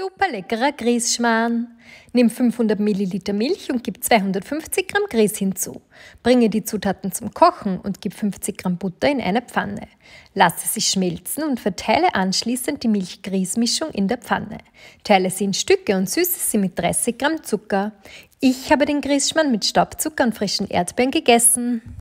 Super leckerer Grießschmarrn. Nimm 500 ml Milch und gib 250 Gramm Grieß hinzu. Bringe die Zutaten zum Kochen und gib 50 Gramm Butter in eine Pfanne. Lasse sie schmelzen und verteile anschließend die Milch-Grieß-Mischung in der Pfanne. Teile sie in Stücke und süße sie mit 30 Gramm Zucker. Ich habe den Grießschmarrn mit Staubzucker und frischen Erdbeeren gegessen.